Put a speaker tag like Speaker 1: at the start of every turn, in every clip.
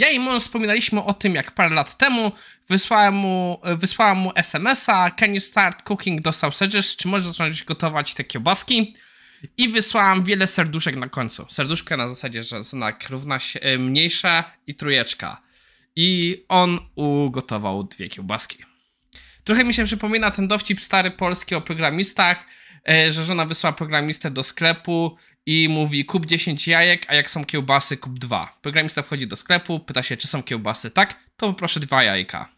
Speaker 1: Ja i mąż wspominaliśmy o tym, jak parę lat temu wysłałem mu, wysłałem mu SMS-a Can you start cooking? Dostał suggestions, czy możesz zacząć gotować te kiełbaski? I wysłałem wiele serduszek na końcu. Serduszka na zasadzie, że znak równa się y, mniejsza i trójeczka. I on ugotował dwie kiełbaski. Trochę mi się przypomina ten dowcip stary polski o programistach, y, że żona wysłała programistę do sklepu i mówi kup 10 jajek, a jak są kiełbasy, kup 2. Programista wchodzi do sklepu, pyta się, czy są kiełbasy. Tak, to poproszę dwa jajka.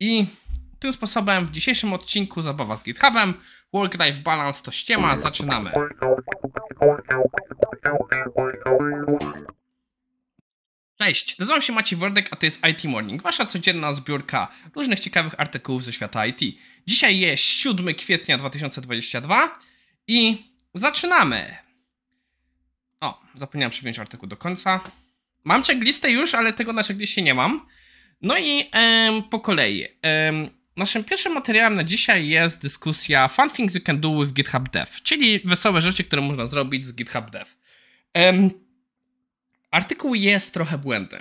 Speaker 1: I tym sposobem w dzisiejszym odcinku Zabawa z GitHubem Work-Life Balance to ściema, zaczynamy. Cześć, nazywam się Maciej Wordek, a to jest IT Morning, wasza codzienna zbiórka różnych ciekawych artykułów ze świata IT. Dzisiaj jest 7 kwietnia 2022 i Zaczynamy! O, zapomniałem przyjąć artykuł do końca. Mam checklistę już, ale tego na checkliście nie mam. No i em, po kolei. Em, naszym pierwszym materiałem na dzisiaj jest dyskusja Fun Things You Can Do with GitHub Dev, czyli wesołe rzeczy, które można zrobić z GitHub Dev. Em, artykuł jest trochę błędny.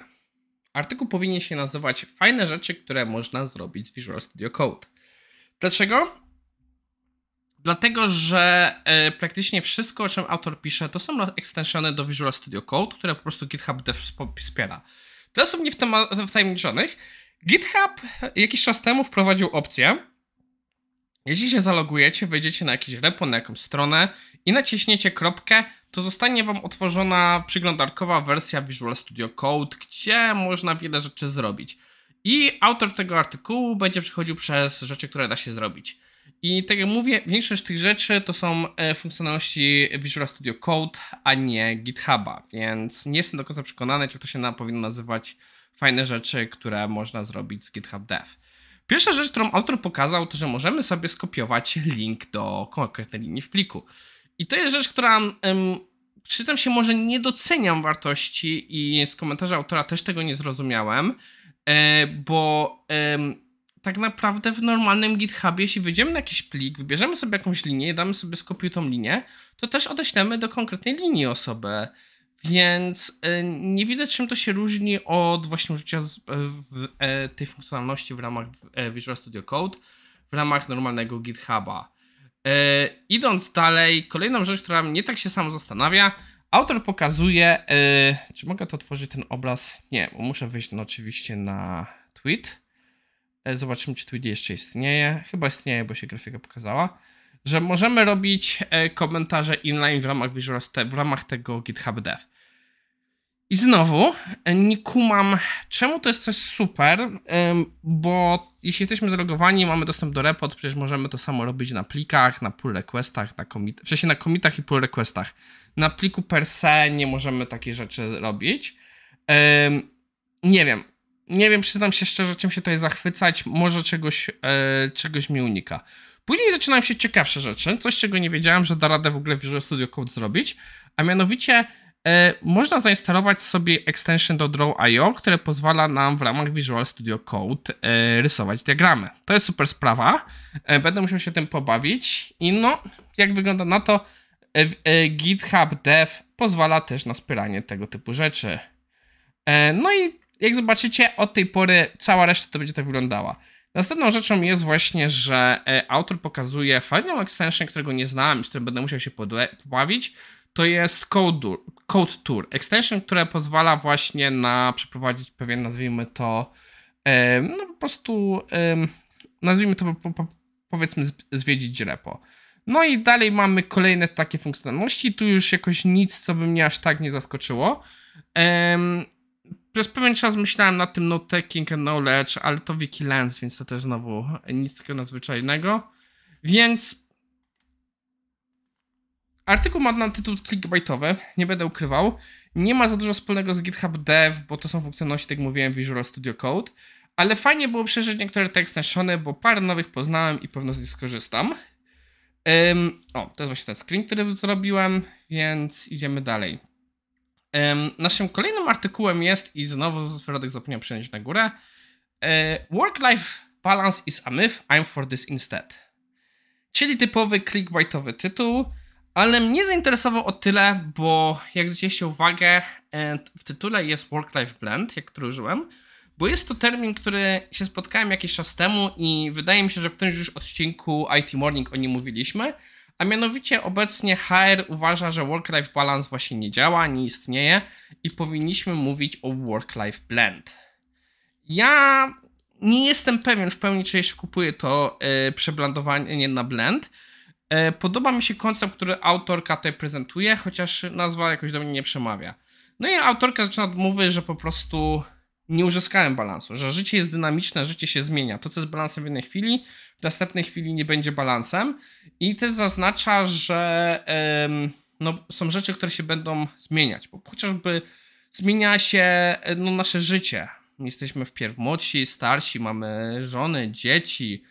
Speaker 1: Artykuł powinien się nazywać Fajne rzeczy, które można zrobić z Visual Studio Code. Dlaczego? Dlatego, że e, praktycznie wszystko, o czym autor pisze, to są extensiony do Visual Studio Code, które po prostu GitHub Dev wspiera. w tym nie wtajemniczonych, GitHub jakiś czas temu wprowadził opcję, jeśli się zalogujecie, wejdziecie na jakieś repo, na jakąś stronę i naciśniecie kropkę, to zostanie wam otworzona przeglądarkowa wersja Visual Studio Code, gdzie można wiele rzeczy zrobić. I autor tego artykułu będzie przechodził przez rzeczy, które da się zrobić. I tak jak mówię, większość tych rzeczy to są e, funkcjonalności Visual Studio Code, a nie GitHuba, więc nie jestem do końca przekonany, czy to się na, powinno nazywać fajne rzeczy, które można zrobić z GitHub Dev. Pierwsza rzecz, którą autor pokazał, to że możemy sobie skopiować link do konkretnej linii w pliku. I to jest rzecz, która um, przyznam się, może nie doceniam wartości i z komentarza autora też tego nie zrozumiałem, e, bo tak naprawdę w normalnym GitHubie, jeśli wyjdziemy na jakiś plik, wybierzemy sobie jakąś linię, damy sobie skopiuj tą linię, to też odeślemy do konkretnej linii osobę. Więc y, nie widzę, czym to się różni od właśnie użycia y, e, tej funkcjonalności w ramach e, Visual Studio Code, w ramach normalnego GitHuba. E, idąc dalej, kolejną rzecz, która mnie tak się samo zastanawia, autor pokazuje, y, czy mogę to otworzyć ten obraz? Nie, bo muszę wyjść no, oczywiście na tweet. E, zobaczymy, czy Tweedy jeszcze istnieje. Chyba istnieje, bo się grafika pokazała. Że możemy robić e, komentarze inline w ramach Visual w ramach tego GitHub Dev. I znowu e, nie kumam, czemu to jest coś super, bo jeśli jesteśmy zalogowani, mamy dostęp do repot, przecież możemy to samo robić na plikach, na pull requestach, na commit, w sensie na commitach i pull requestach. Na pliku per se nie możemy takiej rzeczy robić. Nie wiem, nie wiem, przyznam się szczerze, czym się tutaj zachwycać, może czegoś, e, czegoś mi unika. Później zaczynają się ciekawsze rzeczy, coś czego nie wiedziałem, że da radę w ogóle w Visual Studio Code zrobić, a mianowicie e, można zainstalować sobie extension do Draw.io, które pozwala nam w ramach Visual Studio Code e, rysować diagramy. To jest super sprawa, e, będę musiał się tym pobawić i no, jak wygląda na to, e, e, GitHub Dev pozwala też na wspieranie tego typu rzeczy. No i jak zobaczycie, od tej pory cała reszta to będzie tak wyglądała. Następną rzeczą jest właśnie, że e, autor pokazuje fajną extension, którego nie znałem i z którym będę musiał się pobawić. To jest Code, Code Tour. Extension, które pozwala właśnie na przeprowadzić pewien, nazwijmy to, e, no po prostu, nazwijmy to, powiedzmy, zwiedzić repo. No i dalej mamy kolejne takie funkcjonalności. Tu już jakoś nic, co by mnie aż tak nie zaskoczyło. Przez pewien czas myślałem nad tym no taking and knowledge, ale to wiki lens, więc to też znowu nic takiego nadzwyczajnego. Więc artykuł ma na tytuł clickbaitowy, nie będę ukrywał. Nie ma za dużo wspólnego z GitHub Dev, bo to są funkcjonalności, tak jak mówiłem, Visual Studio Code. Ale fajnie było przeżyć niektóre teksty extensiony, bo parę nowych poznałem i pewno z nich skorzystam. Um, o, to jest właśnie ten screen, który zrobiłem, więc idziemy dalej. Naszym kolejnym artykułem jest, i znowu środek zapomniał przenieść na górę, e, Work-Life Balance is a myth, I'm for this instead. Czyli typowy clickbaitowy tytuł, ale mnie zainteresował o tyle, bo jak zwróciliście uwagę, e, w tytule jest Work-Life Blend, jak który użyłem, bo jest to termin, który się spotkałem jakiś czas temu i wydaje mi się, że w którymś już odcinku IT Morning o nim mówiliśmy, a mianowicie obecnie HR uważa, że work-life balance właśnie nie działa, nie istnieje i powinniśmy mówić o work-life blend. Ja nie jestem pewien w pełni, czy jeszcze kupuję to yy, na blend. E, podoba mi się koncept, który autorka tutaj prezentuje, chociaż nazwa jakoś do mnie nie przemawia. No i autorka zaczyna od mowy, że po prostu nie uzyskałem balansu, że życie jest dynamiczne, życie się zmienia. To, co jest balansem w jednej chwili, w następnej chwili nie będzie balansem i też zaznacza, że no, są rzeczy, które się będą zmieniać, bo chociażby zmienia się e, no, nasze życie. Jesteśmy wpierw młodsi, starsi, mamy żony, dzieci,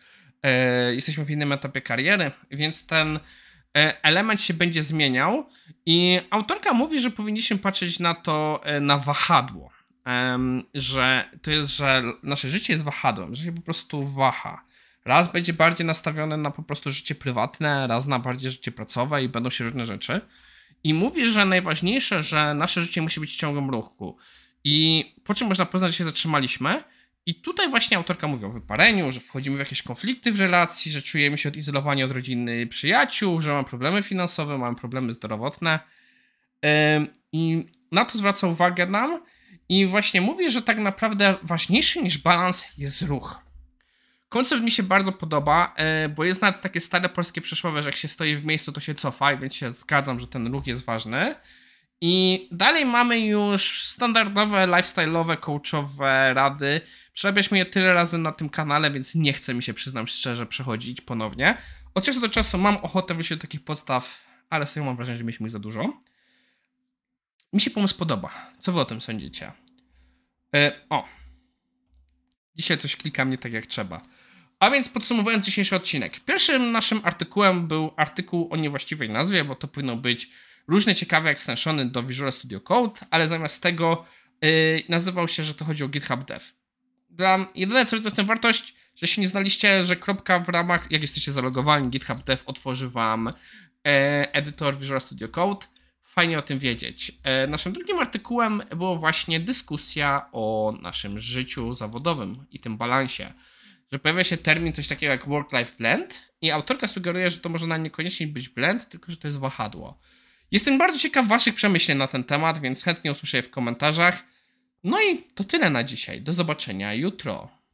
Speaker 1: e, jesteśmy w innym etapie kariery, więc ten e, element się będzie zmieniał i autorka mówi, że powinniśmy patrzeć na to na wahadło, że to jest, że nasze życie jest wahadłem, że się po prostu waha. Raz będzie bardziej nastawione na po prostu życie prywatne, raz na bardziej życie pracowe i będą się różne rzeczy. I mówi, że najważniejsze, że nasze życie musi być ciągłym ruchu. I po czym można poznać, że się zatrzymaliśmy. I tutaj właśnie autorka mówi o wypareniu, że wchodzimy w jakieś konflikty w relacji, że czujemy się odizolowani od rodziny i przyjaciół, że mam problemy finansowe, mam problemy zdrowotne. I na to zwraca uwagę nam. I właśnie mówi, że tak naprawdę ważniejszy niż balans jest ruch. Koncept mi się bardzo podoba, e, bo jest nawet takie stare polskie przysłowie, że jak się stoi w miejscu, to się cofa, więc się zgadzam, że ten ruch jest ważny. I dalej mamy już standardowe, lifestyle'owe, coachowe rady. Przerabialiśmy je tyle razy na tym kanale, więc nie chcę mi się, przyznam szczerze, przechodzić ponownie. Od czasu do czasu mam ochotę wrócić do takich podstaw, ale sobie mam wrażenie, że mieliśmy ich za dużo. Mi się pomysł podoba. Co wy o tym sądzicie? Yy, o. Dzisiaj coś klika mnie tak jak trzeba. A więc podsumowując dzisiejszy odcinek. Pierwszym naszym artykułem był artykuł o niewłaściwej nazwie, bo to powinno być różne ciekawe extensiony do Visual Studio Code, ale zamiast tego yy, nazywał się, że to chodzi o GitHub Dev. Dla, jedyne co widzę w tym wartość, że się nie znaliście, że kropka w ramach, jak jesteście zalogowani, GitHub Dev otworzy wam e, edytor Visual Studio Code. Fajnie o tym wiedzieć. E, naszym drugim artykułem była właśnie dyskusja o naszym życiu zawodowym i tym balansie że pojawia się termin coś takiego jak work-life blend i autorka sugeruje, że to może na niekoniecznie być blend, tylko że to jest wahadło. Jestem bardzo ciekaw waszych przemyśleń na ten temat, więc chętnie usłyszę je w komentarzach. No i to tyle na dzisiaj. Do zobaczenia jutro.